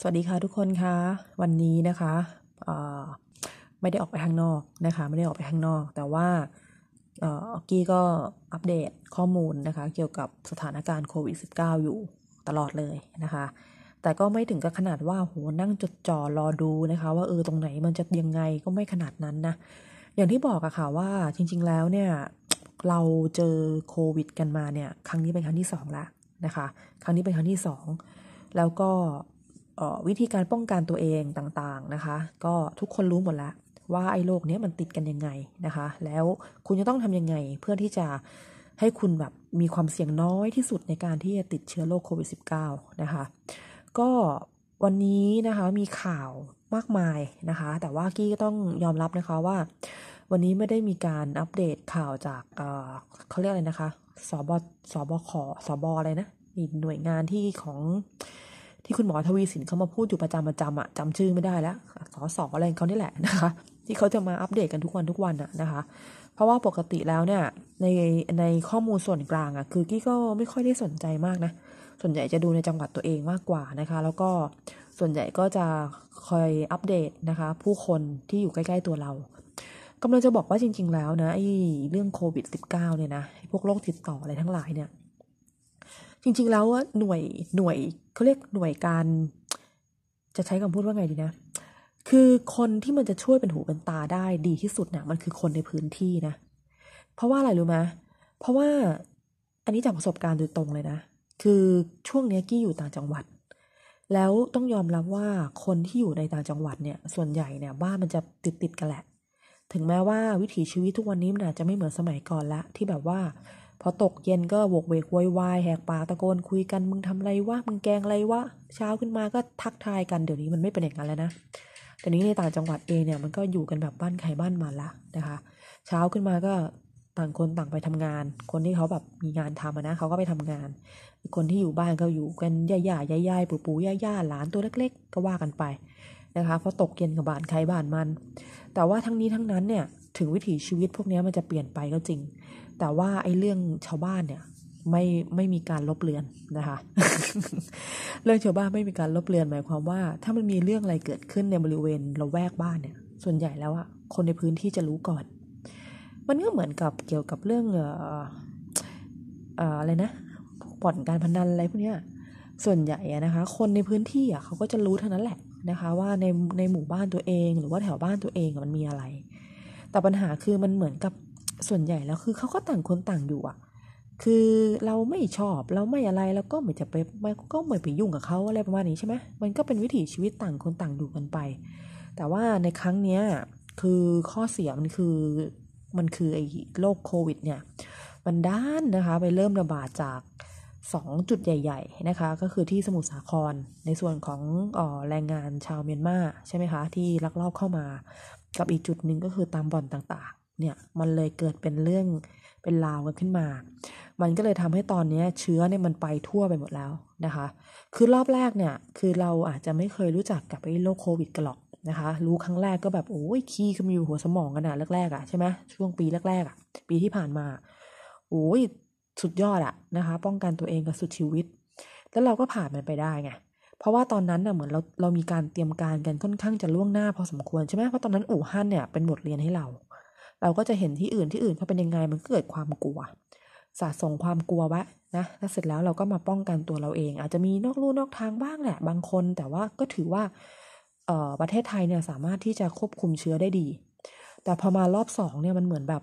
สวัสดีค่ะทุกคนคะวันนี้นะคะไม่ได้ออกไปข้างนอกนะคะ ไม่ได้ออกไปข้างนอก แต่ว่าออกกี้ก็อัปเดตข้อมูลนะคะเกี่ยวกับสถานการณ์โควิด -19 อยู่ตลอดเลยนะคะ แต่ก็ไม่ถึงกับขนาดว่าโหนั่งจดจ่อรอดูนะคะ ว่าเออตรงไหนมันจะยังไงก็ไม่ขนาดนั้นนะอย่างที่บอกอะค่ะว่าจริง ๆ แล้วเนี่ยเราเจอโควิด กันมาเนี่ย ครั้งนี้เป็นครั้งที่สองละนะคะ ครั้งนี้เป็นครั้งที่สองแล้วก็วิธีการป้องกันตัวเองต่างๆนะคะ ก็ทุกคนรู้หมดแล้วว่าไอ้โรคนี้มันติดกันยังไงนะคะ แล้วคุณจะต้องทำยังไงเพื่อที่จะให้คุณแบบมีความเสี่ยงน้อยที่สุดในการที่จะติดเชื้อโรคโควิด -19 นะคะ ก็วันนี้นะคะ มีข่าวมากมายนะคะ แต่ว่ากี้ก็ต้องยอมรับนะคะว่า วันนี้ไม่ได้มีการอัปเดตข่าวจากเเขาเรียกอะไรนะคะ สบสบคสบอะไรนะหน่วยงานที่ของที่คุณหมอทวีสินเขามาพูดอยู่ประจำประจำอะจำชื่อไม่ได้แล้วสอสออะไรเขานี่แหละนะคะที่เขาจะมาอัปเดตกันทุกวันทุกวันอะนะคะ เพราะว่าปกติแล้วเนี่ยในในข้อมูลส่วนกลางอะคือกี้ก็ไม่ค่อยได้สนใจมากนะ ส่วนใหญ่จะดูในจังหวัดตัวเองมากกว่านะคะ แล้วก็ส่วนใหญ่ก็จะคอยอัปเดตนะคะผู้คนที่อยู่ใกล้ๆตัวเรากำลังจะบอกว่าจริงๆแล้วนะไอ้เรื่องโควิด -19 เนี่ยนะพวกโรคติดต่ออะไรทั้งหลายเนี่ยจริงๆแล้วหน่วยหน่วยเขาเรียกหน่วยการจะใช้คำพูดว่าไงดีนะ คือคนที่มันจะช่วยเป็นหูเป็นตาได้ดีที่สุดเนี่ยมันคือคนในพื้นที่นะ เพราะว่าอะไรรู้ไหมเพราะว่าอันนี้จากประสบการณ์โดยตรงเลยนะคือช่วงนี้กี้อยู่ต่างจังหวัด แล้วต้องยอมรับว่าคนที่อยู่ในต่างจังหวัดเนี่ย ส่วนใหญ่เนี่ยบ้านมันจะติดติดกันแหละ ถึงแม้ว่าวิถีชีวิตทุกวันนี้มันอาจจะไม่เหมือนสมัยก่อนละที่แบบว่าพอตกเย็นก็วกเวกวอยวายแหกปากตะโกนคุยกันมึงทำไรวะ มึงแกงไรวะ เช้าขึ้นมาก็ทักทายกัน เดี๋ยวนี้มันไม่เป็นอย่างนั้นแล้วนะแต่นี้ในต่างจังหวัดเองเนี่ยมันก็อยู่กันแบบบ้านใครบ้านมันละนะคะ เช้าขึ้นมาก็ต่างคนต่างไปทำงาน คนที่เขาแบบมีงานทำนะเขาก็ไปทำงานคนที่อยู่บ้านก็อยู่กันย่าย่าย่ายายปู่ปู่ย่าย่าหลานตัวเล็ก ๆ ก็ว่ากันไปนะคะ เพราะตกเย็นกับบ้านใครบ้านมัน แต่ว่าทั้งนี้ทั้งนั้นเนี่ยถึงวิถีชีวิตพวกนี้มันจะเปลี่ยนไปก็จริงแต่ว่าไอ้เรื่องชาวบ้านเนี่ย ไม่ไม่มีการลบเลือนนะคะ เรื่องชาวบ้านไม่มีการลบเลือนหมายความว่า ถ้ามันมีเรื่องอะไรเกิดขึ้นในบริเวณละแวกบ้านเนี่ย ส่วนใหญ่แล้วอะคนในพื้นที่จะรู้ก่อน มันก็เหมือนกับเกี่ยวกับเรื่องเอ่ออะไรนะบ่อนการพนันอะไรพวกเนี้ยส่วนใหญ่นะคะ คนในพื้นที่อ่ะเขาก็จะรู้เท่านั้นแหละนะคะ ว่าในในหมู่บ้านตัวเอง หรือว่าแถวบ้านตัวเองมันมีอะไร แต่ปัญหาคือมันเหมือนกับส่วนใหญ่แล้ว คือเขาก็ต่างคนต่างอยู่อะคือเราไม่ชอบเราไม่อะไรเราก็เหมือนจะไปมันก็หมนไปยุ่งกับเขาอะไรประมาณนี้ใช่ไหมมันก็เป็นวิถีชีวิตต่างคนต่างอยู่กันไป แต่ว่าในครั้งเนี้ยคือข้อเสีย มันคือมันคือไอ้โรคโควิด เนี่ย มันด้านนะคะไปเริ่มระบาดจาก2จุดใหญ่ๆนะคะ ก็คือที่สมุทรสาครในส่วนของออแรงงานชาวเมียนมาใช่ไหมคะที่ลักลอบเข้ามา กับอีกจุดหนึ่งก็คือตามบ่อนต่างเนี่ย มันเลยเกิดเป็นเรื่องเป็นราวกันขึ้นมา มันก็เลยทำให้ตอนนี้เชื้อเนี่ยมันไปทั่วไปหมดแล้วนะคะ คือรอบแรกเนี่ยคือเราอาจจะไม่เคยรู้จักกับไอ้โรคโควิดกันหรอกนะคะ รู้ครั้งแรกก็แบบโอ้ยขี้ขมิอยู่หัวสมองกันนะแรกๆอะ่ะใช่ไหมช่วงปีแรกๆอ่ะปีที่ผ่านมา โอ้ย สุดยอดอะนะคะ ป้องกันตัวเองกับสุดชีวิต แล้วเราก็ผ่านมันไปได้ไง เพราะว่าตอนนั้นน่ะเหมือนเราเรามีการเตรียมการกันค่อนข้างจะล่วงหน้าพอสมควรใช่ไหมเพราะตอนนั้นอู่ฮั่นเนี่ยเป็นบทเรียนให้เราเราก็จะเห็นที่อื่นที่อื่นเขาเป็นยังไง มันเกิดความกลัว สะสมความกลัววะนะแล้วเสร็จแล้วเราก็มาป้องกันตัวเราเอง อาจจะมีนอกลู่นอกทางบ้างแหละ บางคน แต่ว่าก็ถือว่าประเทศไทยเนี่ยสามารถที่จะควบคุมเชื้อได้ดี แต่พอมารอบสองเนี่ยมันเหมือนแบบ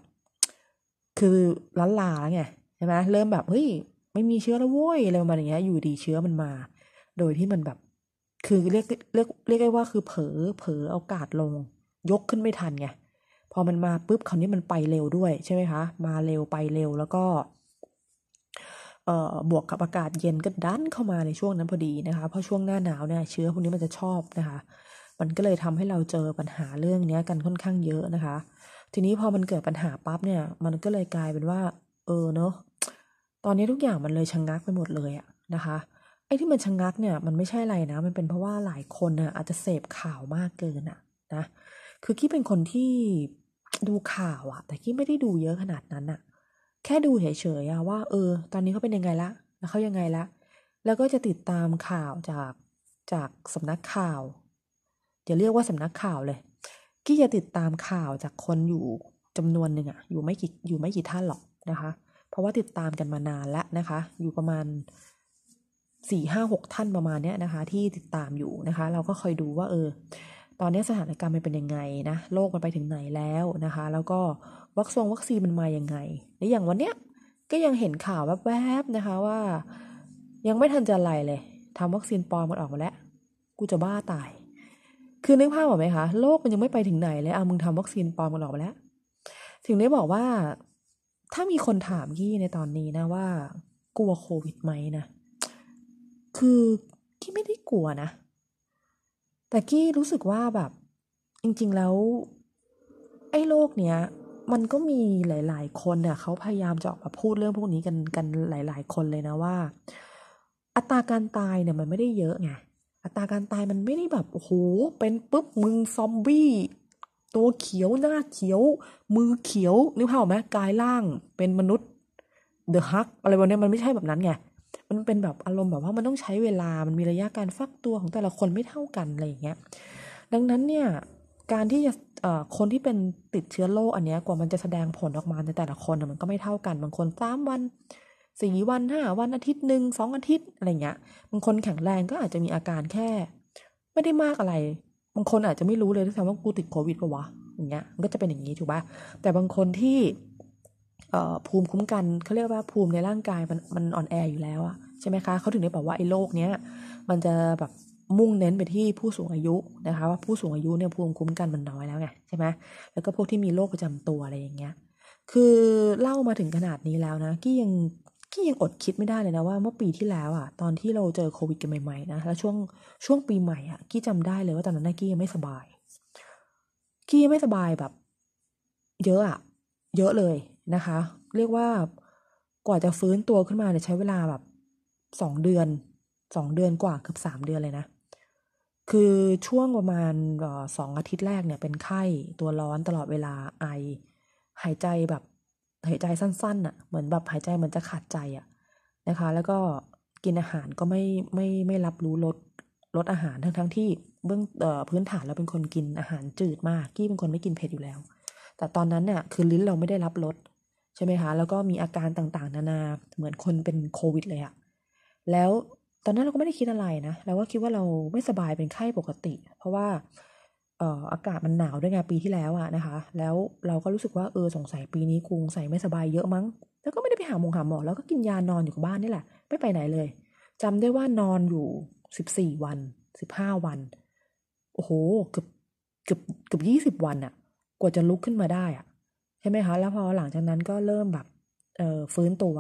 คือล้นลาแล้วไง ใช่ไหมเริ่มแบบ เฮ้ย ไม่มีเชื้อแล้วโว้ย อะไรประมาณอย่างเงี้ย อยู่ดีเชื้อมันมา โดยที่มันแบบ คือเรียก เรียก เรียกได้ว่า คือเผลอ เผลอเอากาดลง ยกขึ้นไม่ทันไงพอมันมาปุ๊บคราวนี้มันไปเร็วด้วยใช่ไหมคะมาเร็วไปเร็วแล้วก็บวกกับอากาศเย็นก็ดันเข้ามาในช่วงนั้นพอดีนะคะ เพราะช่วงหน้าหนาวเนี่ยเชื้อพวกนี้มันจะชอบนะคะ มันก็เลยทำให้เราเจอปัญหาเรื่องนี้กันค่อนข้างเยอะนะคะ ทีนี้พอมันเกิดปัญหาปั๊บเนี่ยมันก็เลยกลายเป็นว่า เออเนาะตอนนี้ทุกอย่างมันเลยชะงงักไปหมดเลยอะนะคะไอ้ที่มันชะงงักเนี่ย มันไม่ใช่อะไรนะ มันเป็นเพราะว่าหลายคนน่ะ อาจจะเสพข่าวมากเกินอะนะคือกี้เป็นคนที่ดูข่าวอะแต่กี้ไม่ได้ดูเยอะขนาดนั้นอะแค่ดูเฉยๆอะว่าเออตอนนี้เขาเป็นยังไงละแล้วเขายังไงละ แล้วก็จะติดตามข่าวจากจากสำนักข่าวจะเรียกว่าสำนักข่าวเลยกี้จะติดตามข่าวจากคนอยู่จำนวนหนึ่งอะอยู่ไม่กี่อยู่ไม่กี่ท่านหรอกนะคะ เพราะว่าติดตามกันมานานแล้วนะคะ อยู่ประมาณสี่ห้าหกท่านประมาณเนี้ยนะคะ ที่ติดตามอยู่นะคะ เราก็คอยดูว่าเออตอนนี้สถานการณ์มันเป็นยังไงนะโลกมันไปถึงไหนแล้วนะคะ แล้วก็วัคซีนวัคซีนมันมาอย่างไงและอย่างวันเนี้ยก็ยังเห็นข่าวแวบๆ นะคะ ว่า ยังไม่ทันจะไรเลย ทำวัคซีนปลอมมันออกมาแล้ว กูจะบ้าตาย คือนึกภาพออกไหมคะโลกมันยังไม่ไปถึงไหนเลยอ่ะมึงทำวัคซีนปลอมมันออกมาแล้ว ถึงได้บอกว่า ถ้ามีคนถามยี่ในตอนนี้นะว่า กลัวโควิดไหมนะ คือที่ไม่ได้กลัวนะแต่กี้รู้สึกว่าแบบจริงๆแล้ว ไอ้โลกเนี้ยมันก็มีหลายๆคนเนี่ยเขาพยายามจะออกมาพูดเรื่องพวกนี้กันกันหลายๆคนเลยนะว่า อัตราการตายเนี่ยมันไม่ได้เยอะไงอัตราการตายมันไม่ได้แบบโอ้โหเป็นปุ๊บมึงซอมบี้ตัวเขียวหน้าเขียว มือเขียวนึกภาพออกไหมกายล่างเป็นมนุษย์เดอะฮัก อะไรแบบนี้มันไม่ใช่แบบนั้นไงมันเป็นแบบอารมณ์แบบว่ามันต้องใช้เวลา มันมีระยะการฟักตัวของแต่ละคนไม่เท่ากันอะไรอย่างเงี้ย ดังนั้นเนี่ยการที่จะคนที่เป็นติดเชื้อโรคอันนี้กว่ามันจะแสดงผลออกมาในแต่ละคนมันก็ไม่เท่ากัน บางคนสามวันสี่วันห้าวันอาทิตย์หนึ่งสองอาทิตย์อะไรเงี้ยบางคนแข็งแรงก็อาจจะมีอาการแค่ ไม่ได้มากอะไร บางคนอาจจะไม่รู้เลยท้วยซ้ว่ากูติดโควิดปะวะอย่างเงี้ยมันก็จะเป็นอย่างนี้ถูกปะแต่บางคนที่ภูมิคุ้มกันเขาเรียกว่าภูมิในร่างกายมันมันอ่อนแอ อยู่แล้วอะใช่ไหมคะเขาถึงได้บอกว่าไอ้โรคเนี้ยมันจะแบบมุ่งเน้นไปที่ผู้สูงอายุนะคะ ว่าผู้สูงอายุเนี่ยภูมิคุ้มกันมันน้อยแล้วไงใช่ไหมแล้วก็พวกที่มีโรคประจำตัวอะไรอย่างเงี้ย คือเล่ามาถึงขนาดนี้แล้วนะกี้ยังกี้ยังอดคิดไม่ได้เลยนะว่าเมื่อปีที่แล้วอะตอนที่เราเจอโควิดกันใหม่ๆนะแล้วช่วงช่วงปีใหม่อะกี้จำได้เลยว่าตอนนั้นกี้ยังไม่สบาย กี้ไม่สบายแบบ เยอะอะเยอะเลยนะคะ เรียกว่า กว่าจะฟื้นตัวขึ้นมาเนี่ยใช้เวลาแบบสองเดือนสองเดือนกว่าเกือบสามเดือนเลย นะ คือช่วงประมาณสองอาทิตย์แรกเนี่ยเป็นไข้ตัวร้อนตลอดเวลา ไอ หายใจแบบหายใจสั้นๆอะ่ะ เหมือนแบบหายใจเหมือนจะขาดใจอะ่ะนะคะ แล้วก็กินอาหารก็ไม่ไม่ไม่รับรู้ลดลดอาหารทั้งทั้งที่เบื้องพื้นฐานเราเป็นคนกินอาหารจืดมาก กี้เป็นคนไม่กินเผ็ดอยู่แล้ว แต่ตอนนั้นเนี่ยคือลิ้นเราไม่ได้รับรสใช่ไหมคะแล้วก็มีอาการต่างๆ นานา เหมือนคนเป็นโควิด เลยอะแล้วตอนนั้นเราก็ไม่ได้คิดอะไรนะเราก็คิดว่าเราไม่สบายเป็นไข้ปกติ เพราะว่า อากาศมันหนาวด้วยไงปีที่แล้วอะนะคะ แล้วเราก็รู้สึกว่าเออสงสัยปีนี้กุงใส่ไม่สบายเยอะมั้ง แล้วก็ไม่ได้ไปหาหมอหาหมอ แล้วก็กินยานอนอยู่กับบ้านนี่แหละ ไม่ไปไหนเลย จำได้ว่านอนอยู่สิบสี่วันสิบห้าวัน โอ้โหเกือบเกือบเกือบยี่สิบวันอะกว่าจะลุกขึ้นมาได้อะใช่ไหมคะ แล้วพอหลังจากนั้นก็เริ่มแบบ เออฟื้นตัว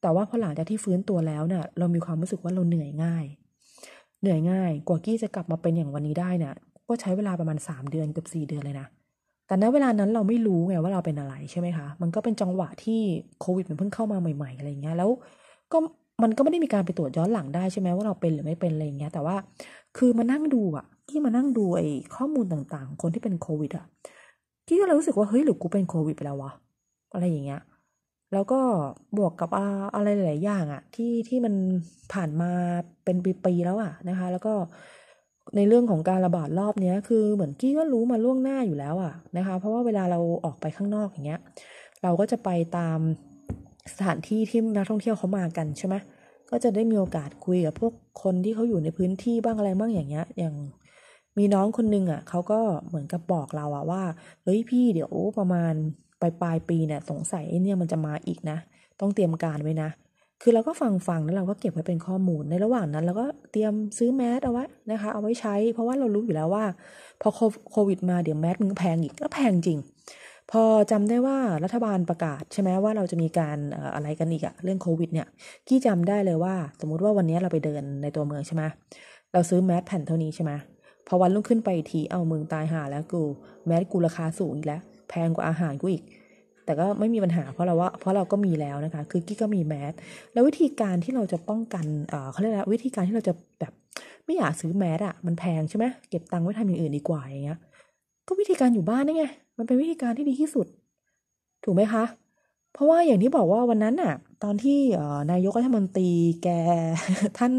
แต่ว่าพอหลังจากที่ฟื้นตัวแล้วเนี่ย เรามีความรู้สึกว่าเราเหนื่อยง่าย เหนื่อยง่าย กว่ากี้จะกลับมาเป็นอย่างวันนี้ได้เนี่ยก็ใช้เวลาประมาณ3เดือนเกือบ4เดือนเลยนะ แต่ณเวลานั้นเราไม่รู้ไงว่าเราเป็นอะไรใช่ไหมคะ มันก็เป็นจังหวะที่โควิดมันเพิ่งเข้ามาใหม่ๆอะไรเงี้ย แล้วก็มันก็ไม่ได้มีการไปตรวจย้อนหลังได้ใช่ไหมว่าเราเป็นหรือไม่เป็นอะไรเงี้ย แต่ว่า คือมานั่งดูอะที่มานั่งดูไอ้ข้อมูลต่างๆ คนที่เป็นโควิดอะกี้ก็เลยรู้สึกว่าเฮ้ยหรือกูเป็นโควิดไปแล้ววะอะไรอย่างเงี้ยแล้วก็บวกกับอะไรหลายอย่างอะที่ที่มันผ่านมาเป็นปีๆแล้วอะนะคะ แล้วก็ในเรื่องของการระบาดรอบนี้คือเหมือนกี้ก็รู้มาล่วงหน้าอยู่แล้วอะนะคะ เพราะว่าเวลาเราออกไปข้างนอกอย่างเงี้ย เราก็จะไปตามสถานที่ที่นักท่องเที่ยวเขามากันใช่ไหมก็จะได้มีโอกาสคุยกับพวกคนที่เขาอยู่ในพื้นที่บ้างอะไรบ้างอย่างเงี้ย อย่างมีน้องคนนึงอ่ะเขาก็เหมือนกับบอกเราอ่ะว่า เฮ้ยพี่เดี๋ยวประมาณปลายปลายปีเนี่ยสงสัยเนี่ยมันจะมาอีกนะ ต้องเตรียมการไว้นะ คือเราก็ฟังฟังแล้วเราก็เก็บไว้เป็นข้อมูล ในระหว่างนั้น เราก็เตรียมซื้อแมสเอาไว้นะคะ เอาไว้ใช้ เพราะว่าเรารู้อยู่แล้วว่าพอโควิดมาเดี๋ยวแมสมันแพงอีกก็แพงจริง พอจำได้ว่ารัฐบาลประกาศใช่ไหมว่าเราจะมีการอะไรกันอีกอะเรื่องโควิดเนี่ยกี้จำได้เลยว่าสมมุติว่าวันนี้เราไปเดินในตัวเมืองใช่ไหมเราซื้อแมสแผ่นเท่านี้ใช่ไหมพอวันรุ่งขึ้นไปทีเอามึงตายหาแล้วกูแม้กูราคาสูงอีกแล้ว แพงกว่าอาหารกูอีก แต่ก็ไม่มีปัญหาเพราะเราว่า เพราะเราก็มีแล้วนะคะ คือกี้ก็มีแมสแล้ววิธีการที่เราจะป้องกันเขาเรียกว่าวิธีการที่เราจะแบบไม่อยากซื้อแมสอะมันแพงใช่ไหมเก็บตังค์ไว้ทำอย่างอื่นดีกว่าอย่างเงี้ย ก็วิธีการอยู่บ้านนี่ไงมันเป็นวิธีการที่ดีที่สุด ถูกไหมคะ เพราะว่าอย่างที่บอกว่าวันนั้นอ่ะตอนที่นายกรัฐมนตรีแกท่าน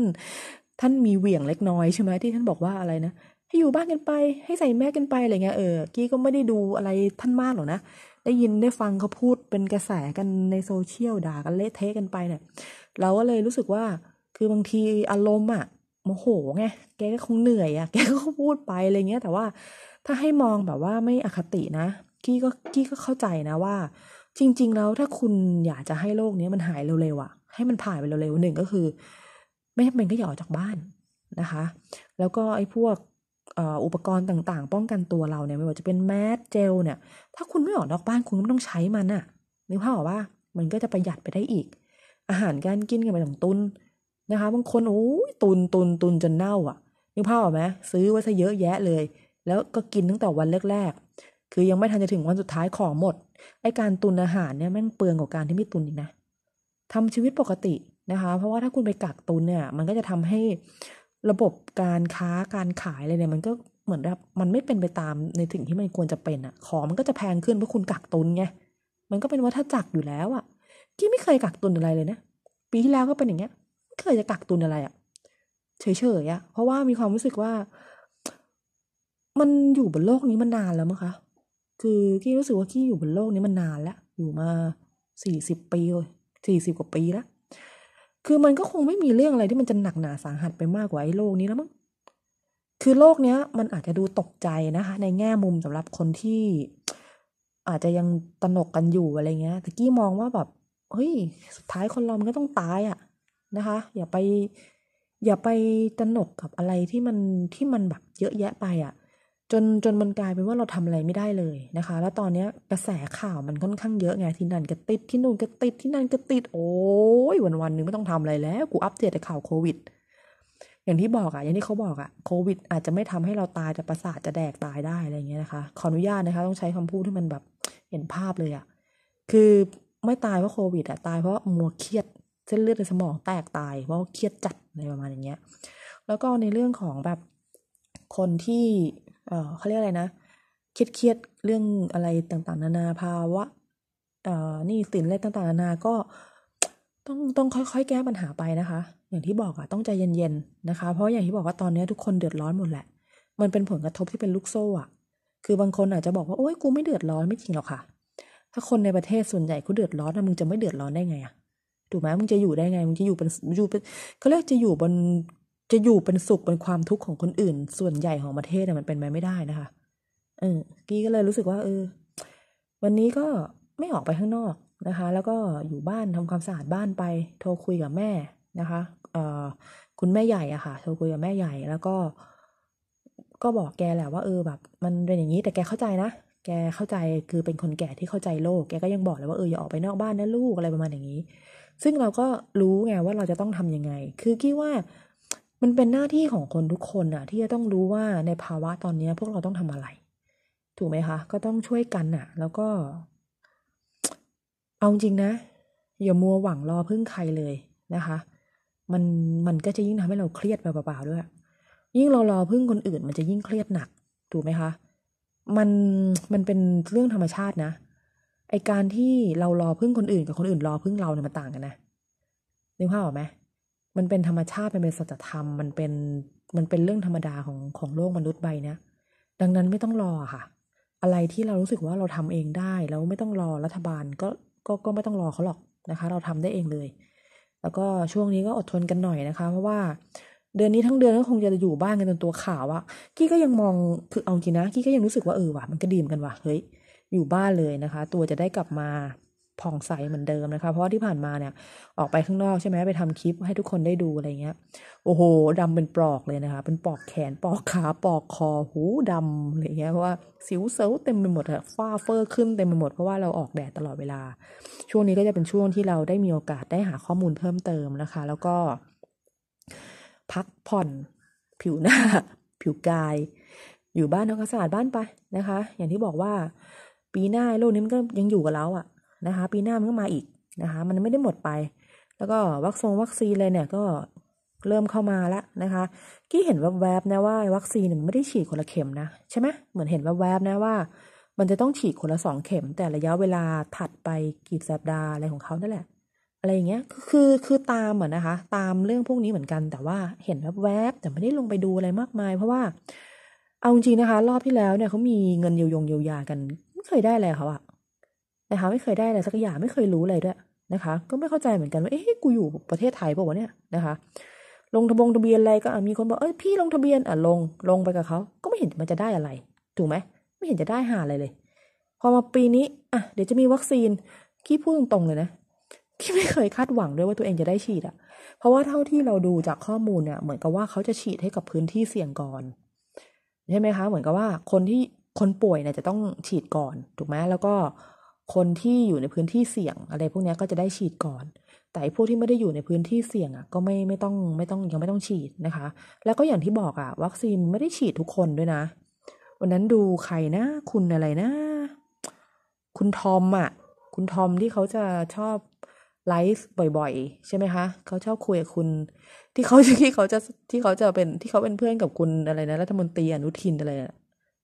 ท่านมีเหวี่ยงเล็กน้อยใช่ไหมที่ท่านบอกว่าอะไรนะให้อยู่บ้านกันไปให้ใส่แม่กันไปอะไรเงี้ยเออกี้ก็ไม่ได้ดูอะไรท่านมากหรอกนะ ได้ยินได้ฟังเขาพูดเป็นกระแสกันในโซเชียลด่ากันเละเทะกันไปเนี่ย เราก็เลยรู้สึกว่าคือบางทีอารมณ์อะโมโห ไง แกก็คงเหนื่อยอะแกก็พูดไปอะไรเงี้ยแต่ว่าถ้าให้มองแบบว่าไม่อคตินะ กี้ก็กี้ก็เข้าใจนะว่า จริง ๆแล้วถ้าคุณอยากจะให้โลกนี้มันหายเร็วๆอะให้มันผ่านไปเร็วๆหนึ่งก็คือไม่จำเป็นก็อย่าออกจากบ้านนะคะ แล้วก็ไอ้พวกอุปกรณ์ต่างๆ ป้องกันตัวเราเนี่ยไม่ว่าจะเป็นแมสเจลเนี่ย ถ้าคุณไม่ออกนอกบ้านคุณไม่ต้องใช้มันอะนึกภาพออกว่ามันก็จะประหยัดไปได้อีก อาหารการกินกันไปต้องตุนนะคะบางคนโอ้ยตุนตุนตุนจนเน่าอ่ะนึกภาพออกไหมซื้อไว้ซะเยอะแยะเลย แล้วก็กินตั้งแต่วันแรกๆคือยังไม่ทันจะถึงวันสุดท้ายของหมด ไอการตุนอาหารเนี่ยแม่งเปลืองกว่าการที่ไม่ตุนอีกนะทำชีวิตปกตินะคะเพราะว่าถ้าคุณไปกักตุนเนี่ย มันก็จะทำให้ระบบการค้าการขายอะไรเนี่ยมันก็เหมือนแบบมันไม่เป็นไปตามในถึงที่มันควรจะเป็นอะของมันก็จะแพงขึ้นเพราะคุณกักตุนไง มันก็เป็นวัฏจักรอยู่แล้วอะกี้ไม่เคยกักตุนอะไรเลยนะ ปีที่แล้วก็เป็นอย่างเงี้ยไม่เคยจะกักตุนอะไรอะเฉยๆอะเพราะว่ามีความรู้สึกว่า มันอยู่บนโลกนี้มานานแล้วมั้งคะ คือกี้รู้สึกว่ากี้อยู่บนโลกนี้มานานแล้ว อยู่มาสี่สิบปีเลยสี่สิบกว่าปีแล้วคือมันก็คงไม่มีเรื่องอะไรที่มันจะหนักหนาสาหัสไปมากกว่าไอ้โลกนี้แล้วมั้ง คือโลกเนี้ย มันอาจจะดูตกใจนะคะในแง่มุมสำหรับคนที่อาจจะยังตนกกันอยู่อะไรเงี้ยตะกี้มองว่าแบบเฮ้ยสุดท้ายคนเรามันก็ต้องตายอะ่ะ นะคะ อย่าไป อย่าไปตนกกับอะไรที่มันที่มันแบบเยอะแยะไปอะ่ะจนจนมันกลายเป็นว่าเราทำอะไรไม่ได้เลยนะคะ แล้วตอนเนี้ยกระแสข่าวมันค่อนข้างเยอะไง ที่นั่นก็ติด ที่นู่นก็ติด ที่นั่นก็ติด โอ้ยวันวันนึงไม่ต้องทำอะไรแล้ว กูอัปเดตแต่ข่าวโควิด อย่างที่บอกอะอย่างที่เขาบอกอะโควิดอาจจะไม่ทำให้เราตาย แต่ประสาทจะแดกตายได้อะไรเงี้ยนะคะ ขออนุญาตนะคะ ต้องใช้คำพูดที่มันแบบเห็นภาพเลยอะคือไม่ตายเพราะโควิดอะตายเพราะมัวเครียด เส้นเลือดในสมองแตกตายเพราะเครียดจัดอะไรประมาณอย่างเงี้ย แล้วก็ในเรื่องของแบบคนที่เออเขาเรียกอะไรนะ เครียดเครียดเรื่องอะไรต่างๆนานาภาวะ เอ่อนี่สินอะไรต่างๆนานา ก็ต้องต้องค่อยๆแก้ปัญหาไปนะคะ อย่างที่บอกอะต้องใจเย็นๆนะคะ เพราะอย่างที่บอกว่าตอนนี้ทุกคนเดือดร้อนหมดแหละ มันเป็นผลกระทบที่เป็นลูกโซ่อะคือบางคนอาจจะบอกว่าโอ๊ยกูไม่เดือดร้อนไม่จริงหรอกค่ะ ถ้าคนในประเทศส่วนใหญ่เขาเดือดร้อนนะมึงจะไม่เดือดร้อนได้ไงอะถูกไหมมึงจะอยู่ได้ไง มึงจะอยู่เป็นอยู่เป็น เขาเรียกจะอยู่บนจะอยู่เป็นสุขเป็นความทุกข์ของคนอื่น ส่วนใหญ่ของประเทศเนี่ยมันเป็นไปไม่ได้นะคะ เออ กี้ก็เลยรู้สึกว่า เออ วันนี้ก็ไม่ออกไปข้างนอกนะคะ แล้วก็อยู่บ้านทำความสะอาดบ้านไป โทรคุยกับแม่นะคะ เอ่อคุณแม่ใหญ่อะค่ะ โทรคุยกับแม่ใหญ่ แล้วก็ ก็บอกแกแหละว่าเออแบบ มันเป็นอย่างนี้ แต่แกเข้าใจนะ แกเข้าใจคือเป็นคนแก่ที่เข้าใจโลกแกก็ยังบอกเลยว่าเอออย่าออกไปนอกบ้านนะลูกอะไรประมาณอย่างนี้ ซึ่งเราก็รู้ไงว่าเราจะต้องทํำยังไง คือคิดว่ามันเป็นหน้าที่ของคนทุกคนอะที่จะต้องรู้ว่าในภาวะตอนนี้พวกเราต้องทำอะไร ถูกไหมคะก็ต้องช่วยกันอะแล้วก็ เอาจริงนะ อย่ามัวหวังรอพึ่งใครเลยนะคะ มันมันก็จะยิ่งทำให้เราเครียดไปเปล่าๆด้วย ยิ่งเรารอพึ่งคนอื่นมันจะยิ่งเครียดหนัก ถูกไหมคะมันมันเป็นเรื่องธรรมชาตินะไอการที่เรารอพึ่งคนอื่นกับคนอื่น รอพึ่งเราเนี่ยมันต่างกันนะนึกภาพออกไหมมันเป็นธรรมชาติมันเป็นสัจธรรมมันเป็นมันเป็นเรื่องธรรมดาของของโลกมนุษย์ใบนี้ดังนั้นไม่ต้องรอค่ะ อะไรที่เรารู้สึกว่าเราทำเองได้แล้วไม่ต้องรอรัฐบาลก็ก็ก็ไม่ต้องรอเขาหรอกนะคะ เราทำได้เองเลย แล้วก็ช่วงนี้ก็อดทนกันหน่อยนะคะ เพราะว่าเดือนนี้ทั้งเดือนก็คงจะอยู่บ้านกันจนตัวขาวอะกี้ก็ยังมองคือเอาจริงนะกี้ก็ยังรู้สึกว่าเออว่ะมันก็ดีมกันว่ะเฮ้ย อยู่บ้านเลยนะคะ ตัวจะได้กลับมาผ่องใสเหมือนเดิมนะคะ เพราะที่ผ่านมาเนี่ยออกไปข้างนอกใช่ไหมไปทำคลิปให้ทุกคนได้ดูอะไรเงี้ย โอ้โหดำเป็นปลอกเลยนะคะ เป็นปลอกแขนปลอกขาปลอกคอ หูดำอะไรเงี้ยเพราะว่าสิวเซลเต็มไปหมดอะฝ้าเฟอร์ขึ้นเต็มไปหมด เพราะว่าเราออกแดดตลอดเวลา ช่วงนี้ก็จะเป็นช่วงที่เราได้มีโอกาสได้หาข้อมูลเพิ่มเติมนะคะ แล้วก็พักผ่อนผิวหน้า ผิวกาย อยู่บ้านทำความสะอาดบ้านไปนะคะ อย่างที่บอกว่า ปีหน้าโลกนี้มันก็ยังอยู่กับเราอะ่ะนะคะปีหน้ามันก็มาอีกนะคะ มันไม่ได้หมดไป แล้วก็วัคซีนวัคซีนเลยเนี่ยก็เริ่มเข้ามาแล้วนะคะกี้เห็นแวบๆนะว่าวัคซีนมันไม่ได้ฉีดคนละเข็มนะใช่ไหมเหมือนเห็นแวบๆนะว่า มันจะต้องฉีดคนละสองเข็มแต่ระยะเวลาถัดไปกี่สัปดาห์อะไรของเขานั่นแหละ อะไรอย่างเงี้ยคือคือตามอ่ะนะคะ ตามเรื่องพวกนี้เหมือนกัน แต่ว่าเห็นแวบๆแต่ไม่ได้ลงไปดูอะไรมากมาย เพราะว่าเอาจริงนะคะ รอบที่แล้วเนี่ยเขามีเงินเยียวยงเยียวยากันไม่เคยได้อะไรเขาอะนะคะไม่เคยได้อะไรสักอย่างไม่เคยรู้เลยด้วยนะคะ ก็ไม่เข้าใจเหมือนกันว่าเอ๊ะกูอยู่ประเทศไทยป่าวะเนี่ยนะคะ ลงทะบงทะเบียนอะไรก็มีคนบอกเอ้ยพี่ลงทะเบียนอ่ะลงลงไปกับเขา ก็ไม่เห็นมันจะได้อะไร ถูกไหมไม่เห็นจะได้หาอะไรเลย พอมาปีนี้อ่ะเดี๋ยวจะมีวัคซีนคี่พูดตรงๆเลยนะที่ไม่เคยคาดหวังด้วยว่าตัวเองจะได้ฉีดอะ่ะ เพราะว่าเท่าที่เราดูจากข้อมูลเนี่ย เหมือนกับว่าเขาจะฉีดให้กับพื้นที่เสี่ยงก่อนใช่ไหมคะ เหมือนกับว่า คนที่คนป่วยเนี่ยจะต้องฉีดก่อนถูกไหมแล้วก็คนที่อยู่ในพื้นที่เสี่ยงอะไรพวกนี้ก็จะได้ฉีดก่อน แต่พวกที่ไม่ได้อยู่ในพื้นที่เสี่ยง อ่ะ ก็ไม่ไม่ต้องไม่ต้องยังไม่ต้องฉีดนะคะ แล้วก็อย่างที่บอกอ่ะ วัคซีนไม่ได้ฉีดทุกคนด้วยนะ วันนั้นดูใครนะ คุณอะไรนะ คุณทอมอ่ะ คุณทอมที่เขาจะชอบไลฟ์บ่อย ๆ ใช่ไหมคะ เขาชอบคุยกับคุณ ที่เขาที่เขาจะที่เขาจะเป็นที่เขาเป็นเพื่อนกับคุณอะไรนะรัฐมนตรีอนุทินอะไร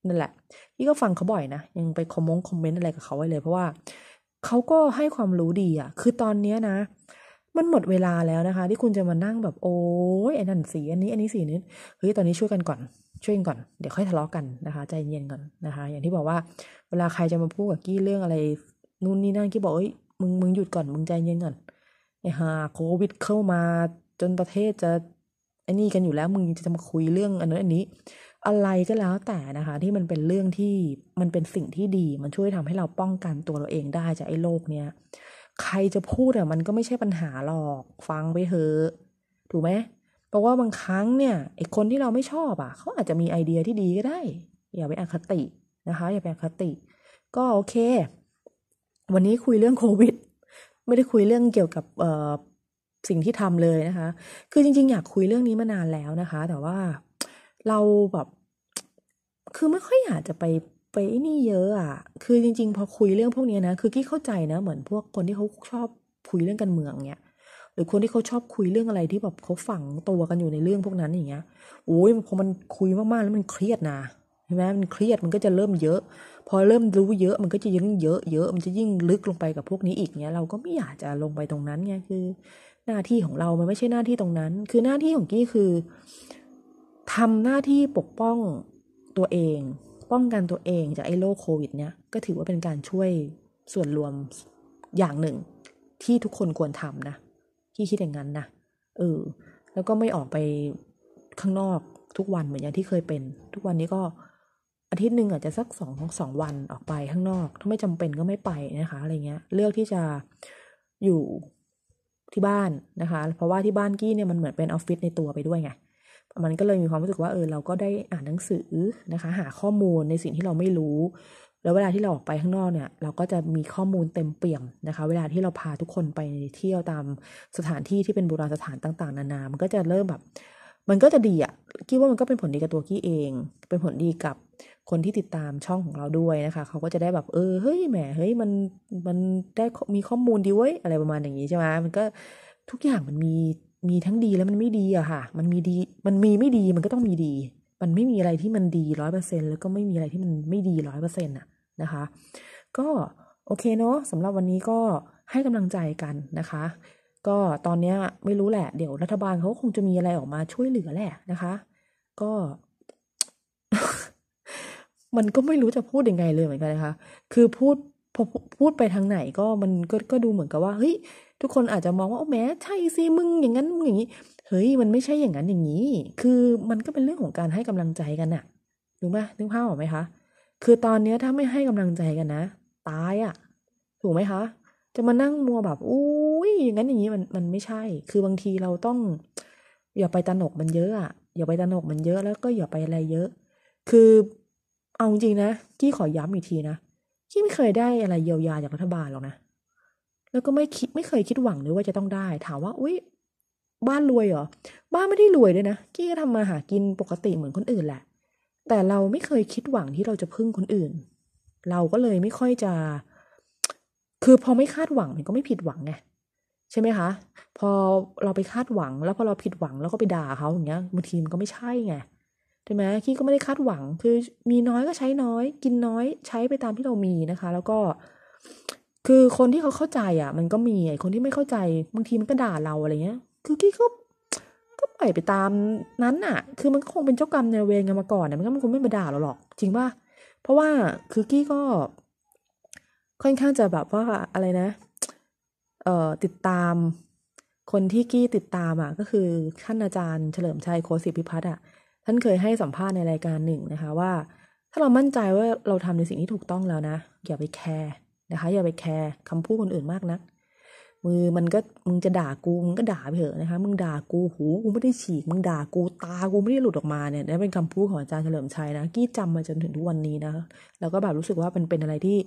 นั่นแหละพี่ก็ฟังเขาบ่อยนะ ยังไปคอมมงคอมเมนต์อะไรกับเขาไว้เลย เพราะว่าเขาก็ให้ความรู้ดีอะ่ะคือตอนเนี้ยนะ มันหมดเวลาแล้วนะคะ ที่คุณจะมานั่งแบบ โอ้ยไอ้นั่นสี อันนี้ อันนี้สีนี้เฮ้ย ตอนนี้ช่วยกันก่อน ช่วยกันก่อน เดี๋ยวค่อยทะเลาะกันนะคะ ใจเย็นก่อนนะคะ อย่างที่บอกว่า เวลาใครจะมาพูดกับกี้เรื่องอะไร นู่นนี่นั่นกี้บอกเอ้ย มึง มึงหยุดก่อน มึงใจเย็นก่อนไอ้ฮาโควิดเข้ามาจนประเทศจะอันนี้กันอยู่แล้วมึงจะมาคุยเรื่องอันนั้นอันนี้ อะไรก็แล้วแต่นะคะ ที่มันเป็นเรื่องที่มันเป็นสิ่งที่ดี มันช่วยทำให้เราป้องกันตัวเราเองได้จากไอ้โรคเนี้ยใครจะพูดอะมันก็ไม่ใช่ปัญหาหรอกฟังไปเถอะ ถูกไหมเพราะว่าบางครั้งเนี่ยไอ้คนที่เราไม่ชอบอะเขาอาจจะมีไอเดียที่ดีก็ได้อย่าไปอคตินะคะ อย่าไปอคติ ก็โอเค วันนี้คุยเรื่องโควิด ไม่ได้คุยเรื่องเกี่ยวกับเอ่อสิ่งที่ทำเลยนะคะ คือจริงๆ อยากคุยเรื่องนี้มานานแล้วนะคะ แต่ว่าเราแบบ คือไม่ค่อยอยากจะไปไปนี่เยอะอะ่ะ คือ จริง ๆ พอคุยเรื่องพวกนี้นะ คือกี้เข้าใจนะ เหมือนพวกคนที่เขาชอบคุยเรื่องการเมืองเนี่ย หรือคนที่เขาชอบคุยเรื่องอะไรที่แบบเขาฝังตัวกันอยู่ในเรื่องพวกนั้นอย่างเงี้ยโอ้ยพอมันคุยมากๆแล้วมันเครียดนะใช่ไหมมันเครียดมันก็จะเริ่มเยอะ พอเริ่มรู้เยอะมันก็จะยิ่งเยอะเยอะ มันจะยิ่งลึกลงไปกับพวกนี้อีกเนี้ย เราก็ไม่อยากจะลงไปตรงนั้นไงคือหน้าที่ของเรามันไม่ใช่หน้าที่ตรงนั้น คือหน้าที่ของกี้คือ ทำหน้าที่ปกป้องตัวเอง ป้องกันตัวเอง จากไอ้โรคโควิด เนี่ย ก็ถือว่าเป็นการช่วยส่วนรวมอย่างหนึ่ง ที่ทุกคนควรทำนะ ที่คิดอย่างนั้นนะ เออ แล้วก็ไม่ออกไปข้างนอกทุกวันเหมือนอย่างที่เคยเป็น ทุกวันนี้ก็อาทิตย์หนึ่งอาจจะสักสองสองวันออกไปข้างนอกถ้าไม่จำเป็นก็ไม่ไปนะคะอะไรเงี้ย เลือกที่จะอยู่ที่ บ้านนะคะเพราะว่าที่บ้านกี้เนี่ยมันเหมือนเป็นออฟฟิศในตัวไปด้วยไงมันก็เลยมีความรู้สึกว่าเออเราก็ได้อ่านหนังสือนะคะหาข้อมูลในสิ่งที่เราไม่รู้แล้วเวลาที่เราออกไปข้างนอกเนี่ยเราก็จะมีข้อมูลเต็มเปี่ยมนะคะ เวลาที่เราพาทุกคนไปเที่ยวตามสถานที่ที่เป็นโบราณสถานต่างๆ นานามันก็จะเริ่มแบบ มันก็จะดีอะ่ะกี้ว่ามันก็เป็นผลดีกับตัวกี้เอง เป็นผลดีกับคนที่ติดตามช่องของเราด้วยนะคะ เขาก็จะได้แบบเออเฮ้ยแหมเฮ้ยมันมันได้มีข้อมูลดีเว้ยอะไรประมาณอย่างนี้ใช่ไหมมันก็ทุกอย่างมันมีมีทั้งดีแล้วมันไม่ดีอะค่ะ มันมีดีมันมีไม่ดีมันก็ต้องมีดี มันไม่มีอะไรที่มันดีร้อยเปอร์เซ็นแล้วก็ไม่มีอะไรที่มันไม่ดีร้อยเปอร์เซ็นต์อะนะคะ ก็โอเคเนาะสำหรับวันนี้ก็ให้กำลังใจกันนะคะ ก็ตอนเนี้ไม่รู้แหละเดี๋ยวรัฐบาลเขาคงจะมีอะไรออกมาช่วยเหลือแหละนะคะ ก็มันก็ไม่รู้จะพูดยังไงเลยเหมือนกันนะคะ คือพูดพอพูดไปทางไหนก็มันก็ก็ดูเหมือนกับว่าเฮ้ยทุกคนอาจจะมองว่าโอ้แม้ใช่สิมึงอย่างนั้นมึงอย่างนี้ เฮ้ยมันไม่ใช่อย่างนั้นอย่างนี้ คือมันก็เป็นเรื่องของการให้กำลังใจกันอะถูกไหมนึกภาพออกไหมคะคือตอนเนี้ยถ้าไม่ให้กำลังใจกันนะตายอะถูกไหมคะ จะมานั่งมัวแบบอุ้ย อย่างนั้นอย่างนี้มันมันไม่ใช่ คือบางทีเราต้องอย่าไปตนกมันเยอะอะอย่าไปตนกมันเยอะแล้วก็อย่าไปอะไรเยอะ คือเอาจริงนะกี้ขอย้ำอีกทีนะกี้ไม่เคยได้อะไรเยียวยาจากรัฐบาลหรอกนะ แล้วก็ไม่คิดไม่เคยคิดหวังเลยว่าจะต้องได้ ถามว่าอุ้ยบ้านรวยเหรอบ้านไม่ได้รวยเลยนะกี้ก็ทำมาหากินปกติเหมือนคนอื่นแหละ แต่เราไม่เคยคิดหวังที่เราจะพึ่งคนอื่น เราก็เลยไม่ค่อยจะ คือพอไม่คาดหวังมันก็ไม่ผิดหวังไงใช่ไหมคะพอเราไปคาดหวังแล้วพอเราผิดหวังแล้วก็ไปด่าเขาอย่างเงี้ยบางทีมันก็ไม่ใช่ไงใช่ไหมกี้ก็ไม่ได้คาดหวัง คือ มีน้อยก็ใช้น้อย กินน้อยใช้ไปตามที่เรามีนะคะ แล้วก็ คือคนที่เขาเข้าใจอ่ะ มันก็มีไอ้คนที่ไม่เข้าใจบางทีมันก็ด่าเราอะไรเงี้ยคือกี้ก็ก็ปล่อยไปตามนั้นอ่ะ คือมันก็คงเป็นเจ้ากรรมในเวรกันมาก่อนเนี่ยมันก็มันคงไม่มาด่าเราหรอกจริงป่ะเพราะว่าคือกี้ก็ ค่อนข้างจะแบบว่าอะไรนะเอ่อติดตาม คนที่กี้ติดตามอ่ะก็คือท่านอาจารย์เฉลิมชัยโคศิพิพัฒน์อ่ะท่านเคยให้สัมภาษณ์ในรายการหนึ่งนะคะว่า ถ้าเรามั่นใจว่าเราทำในสิ่งที่ถูกต้องแล้วนะอย่าไปแคร์นะคะอย่าไปแคร์คำพูดคนอื่นมากนะักมือมันก็มึงจะด่ากูมึงก็ด่าไปเถอะนะคะมึงด่ากูหูกูไม่ได้ฉีกมึงด่ากูตากูไม่ได้หลุดออกมาเนี่ยนี่เป็นคำพูดของอาจารย์เฉลิมชัยนะ กี้จำมาจนถึงทุกวันนี้นะแล้วก็แบบรู้สึกว่ามันเป็นอะไรที่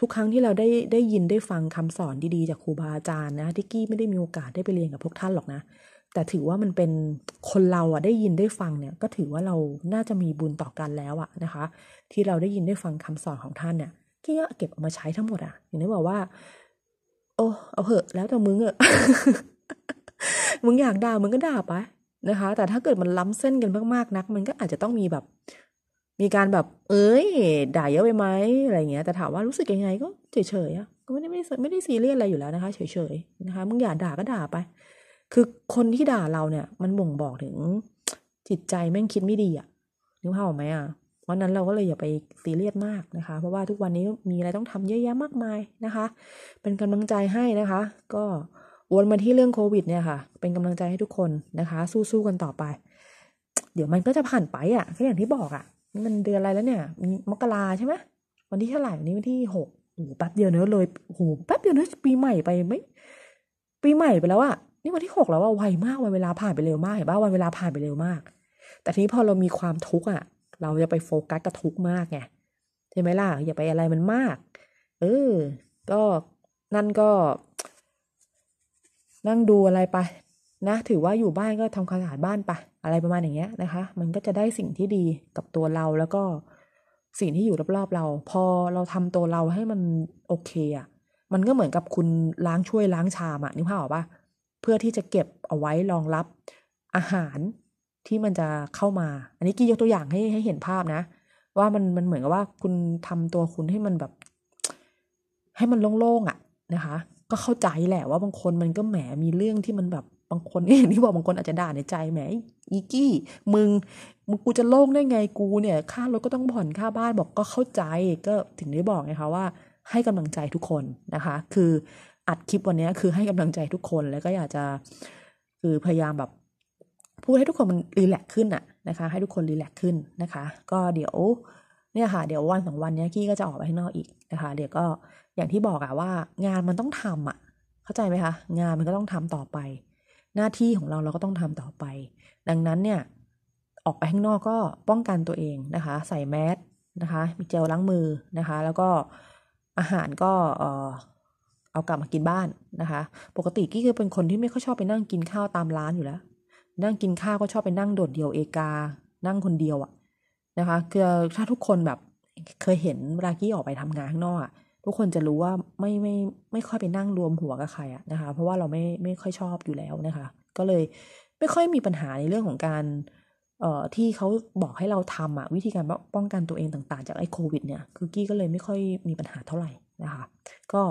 ทุกครั้งที่เราได้ได้ยินได้ฟังคำสอนดีๆจากครูบาอาจารย์นะที่กี้ไม่ได้มีโอกาสได้ไปเรียนกับพวกท่านหรอกนะแต่ถือว่ามันเป็นคนเราอะได้ยินได้ฟังเนี่ย ก็ถือว่าเรา น่าจะมีบุญต่อกันแล้วอะนะคะ ที่เราได้ยินได้ฟังคำสอนของท่านเนี่ยกี้ก็เก็บเอามาใช้ทั้งหมดอะอย่างที่บอกว่า โอ้เอาเหอะ แล้วแต่มึงอะมึงอยากด่ามึงก็ด่าไปนะคะ แต่ถ้าเกิดมันล้ำเส้นกันมากๆนัก มันก็อาจจะต้องมีแบบมีการแบบ เอ้ยด่าเยอะไปไหมอะไรเงี้ยแต่ถามว่ารู้สึกยังไง ก็เฉยๆอะก็ไม่ได้ไม่ได้ซีเรียสอะไรอยู่แล้วนะคะ เฉยๆนะคะมึงอยากด่าก็ด่าไปคือคนที่ด่าเราเนี่ย มันบ่งบอกถึงจิตใจแม่งคิดไม่ดีอะนึกภาพออกไหมอะวันนั้นเราก็เลยอย่าไปซีเรียสมากนะคะ เพราะว่าทุกวันนี้มีอะไรต้องทำเยอะแยะมากมายนะคะ เป็นกำลังใจให้นะคะ ก็วนมาที่เรื่องโควิดเนี่ยค่ะ เป็นกำลังใจให้ทุกคนนะคะ สู้ๆกันต่อไป เดี๋ยวมันก็จะผ่านไปอะ่ะคอย่างที่บอกอะ่ะนี่มันเดือนอะไรแล้วเนี่ย มีมกราใช่ไหมวันที่เท่าไหร่วันนี้วันที่หกโอ้แป๊บเดียวเนอ้อเลยโอ้แป๊บเดียวเนอ้อปีใหม่ไปไม่ปีใหม่ไปแล้วอะ่ะี่วันที่หกแล้วว่าไวมากวันเวลาผ่านไปเร็วมาก เห็นป่าวันเวลาผ่านไปเร็วมาก แต่ทีนี้พอเรามีความทุกข์อ่ะ เราจะไปโฟกัสกับทุกข์มากไงใช่ไหมล่ะอย่าไปอะไรมันมาก เออ ก็นั่นก็ นั่งดูอะไรไป นะ ถือว่าอยู่บ้านก็ทำความสะอาดบ้านไปอะไรประมาณอย่างเงี้ยนะคะมันก็จะได้สิ่งที่ดีกับตัวเราแล้วก็ สิ่งที่อยู่รอบๆเรา พอเราทำตัวเราให้มันโอเคอะ่ะ มันก็เหมือนกับคุณล้างช่วยล้างชามอะ่ะนึกภาพออกปะเพื่อที่จะเก็บเอาไว้รองรับอาหารที่มันจะเข้ามา อันนี้กี้ยกตัวอย่างให้ให้เห็นภาพนะ ว่ามันมันเหมือนกับว่า คุณทำตัวคุณให้มันแบบ ให้มันโล่งๆอ่ะนะคะ ก็เข้าใจแหละว่าบางคนมันก็แหมมีเรื่องที่มันแบบบางคนเนที่บอกบางคนอาจจะด่าในใจแหมอีกี้มึงมึงกูจะโล่งได้ไงกู เนี่ย ค่ารถก็ต้องผ่อนค่าบ้านบอกก็เข้าใจก็ถึงได้บอกไงคะว่าให้กำลังใจทุกคนนะคะ คืออัดคลิปวันนี้คือให้กำลังใจทุกคนแล้วก็อยากจะคือพยายามแบบพูดให้ทุกคนมันรีแลกซ์ขึ้นอะนะคะ ให้ทุกคนรีแลกซ์ขึ้นนะคะ ก็เดี๋ยวเนี่ยค่ะเดี๋ยววันสองวันนี้กี้ก็จะออกไปข้างนอกอีกนะคะ เดี๋ยวก็อย่างที่บอกอะว่า งานมันต้องทำอะเข้าใจไหมคะ งานมันก็ต้องทำต่อไป หน้าที่ของเราเราก็ต้องทำต่อไป ดังนั้นเนี่ย ออกไปข้างนอกก็ป้องกันตัวเองนะคะ ใส่แมสนะคะมีเจลล้างมือนะคะ แล้วก็อาหารก็เออเอากลับมากินบ้านนะคะ ปกติ กี้คือเป็นคนที่ไม่ค่อยชอบไปนั่งกินข้าวตามร้านอยู่แล้ว นั่งกินข้าวก็ชอบไปนั่งโดดเดี่ยวเอกานั่งคนเดียวอะนะคะ คือถ้าทุกคนแบบเคยเห็นเวลากี้ออกไปทำงานข้างนอกอะทุกคนจะรู้ว่าไม่ไม่ไม่ค่อยไปนั่งรวมหัวกับใครอะนะคะ เพราะว่าเราไม่ไม่ค่อยชอบอยู่แล้วนะคะ ก็เลยไม่ค่อยมีปัญหาในเรื่องของการเอ่อที่เขาบอกให้เราทำอะวิธีการป้องกันตัวเองต่าง ๆจากไอ้โควิด เนี่ยคือกี้ก็เลยไม่ค่อยมีปัญหาเท่าไหร่นะคะ ก็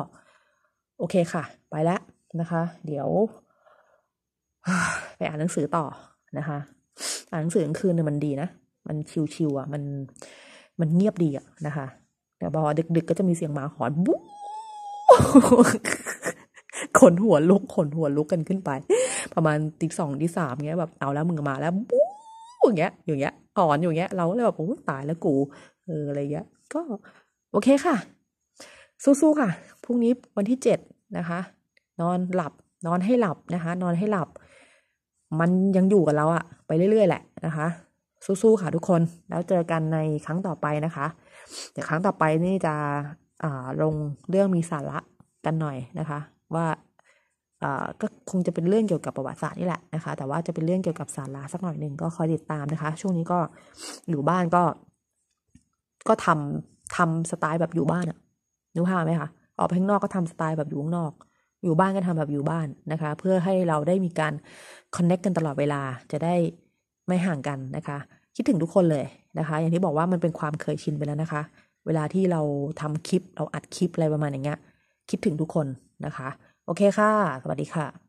โอเคค่ะ ไปแล้วนะคะ เดี๋ยวไปอ่านหนังสือต่อนะคะอ่านหนังสือกลางคืนเนี่ยมันดีนะ มันชิวๆอ่ะมันมันเงียบดีอ่ะนะคะแต่พอดึกๆก็จะมีเสียงหมาหอนบู๊ขนหัวลุกขนหัวลุกกันขึ้นไป ประมาณตีสองตีสามเงี้ยแบบ เอาแล้วมึงมาแล้วบู๊อย่างเงี้ย อย่างเงี้ยหอนอย่างเงี้ยเราเลยแบบโอ้ตายแล้วกูเอออะไรเงี้ยก็โอเคค่ะสู้ๆ ค่ะ พรุ่งนี้วันที่เจ็ดนะคะ นอนหลับ นอนให้หลับนะคะ นอนให้หลับ มันยังอยู่กับเราอะไปเรื่อยๆ แหละนะคะ สู้ๆ ค่ะทุกคน แล้วเจอกันในครั้งต่อไปนะคะเดี๋ยวครั้งต่อไปนี่จะ อ่า ลงเรื่องมีสาระกันหน่อยนะคะว่า ก็คงจะเป็นเรื่องเกี่ยวกับประวัติศาสตร์นี่แหละนะคะ แต่ว่าจะเป็นเรื่องเกี่ยวกับสาระสักหน่อยหนึ่งก็คอยติดตามนะคะ ช่วงนี้ก็อยู่บ้านก็ ก็ทำทำสไตล์แบบอยู่บ้านอะนึกภาพไหมคะ ออกไปข้างนอกก็ทำสไตล์แบบอยู่ข้างนอก อยู่บ้านก็ทำแบบอยู่บ้านนะคะ เพื่อให้เราได้มีการคอนเน็กกันตลอดเวลา จะได้ไม่ห่างกันนะคะ คิดถึงทุกคนเลยนะคะ อย่างที่บอกว่ามันเป็นความเคยชินไปแล้วนะคะ เวลาที่เราทำคลิป เราอัดคลิปอะไรประมาณอย่างเงี้ย คิดถึงทุกคนนะคะ โอเคค่ะ สวัสดีค่ะ